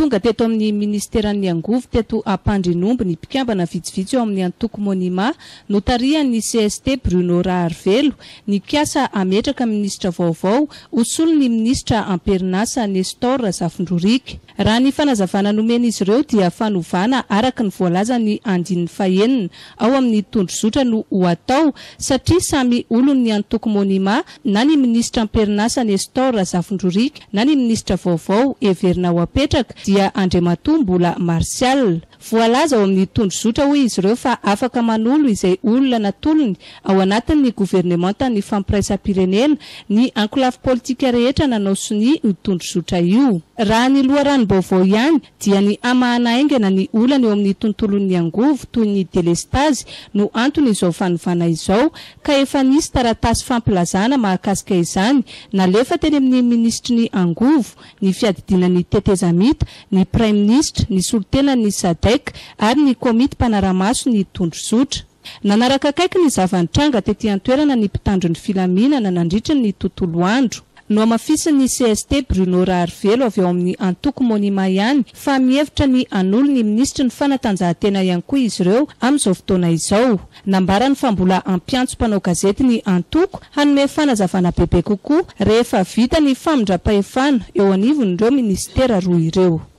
tonga teto amin'ny ministeran'ny angovy teto ampandrynomby ny mpikambana vitsivitsy eo amin'ny antoko monima no tariany cst bruno ra arvelo ny kiasa ametraka ministra vaovao osolo ny ministra ampernasa ny estor zafindroriky raha ny fanazavana nomeny izy ireo dia fanovana araka ny volazany andin'ny fahenina ao amin'ny tondro zotrano ho atao satria samy olonny antoko monima na ny ministra ampernasa ny estor zafindrorika na ny ministra vaovao everina ao apetraka ia andriama toa mbola marsiall voalaza ao amin'ny tondro zotra hoe izy ireo fa afaka manolo izay olona natolony ao anatin'ny gouvernement tany fampiraisa pirenena ny enclave politika rehetra nanao sy ny itondro zotra io raha ny loharanombaovao ihany dia ny amahana ingana ny olana eo amin'ny tontolon'ny angovo toy ny delestazy no antony izao fanovana izao ka efa nisy taratasy fampilazana mahakasika izany na lefa teny amin'ny ministriny angovo ny fiadidianany tetezamita ny praime ministra ny solotenany sadek ary ny komity mpanaramaso ny tondrosotra nanaraka akaiky ny zavanytranga tetihantoerana ny mpitandro ny filaminana nandritra ny tontolo andro no amafisin'ny cst bruno raha ry velo avy eo amin'ny antoko monima ihany fa mihevitra ny an'olo ny ministra ny fanatanjahantena ihany koa izy ireo amin'izao fotoana izao nambara ny fa mbola ampiantso mpanao gazety ny antoko hanome fanazavana bebe kokoa rehefa vita ny famindra-pahefana eo anivony ireo ministera roa ireo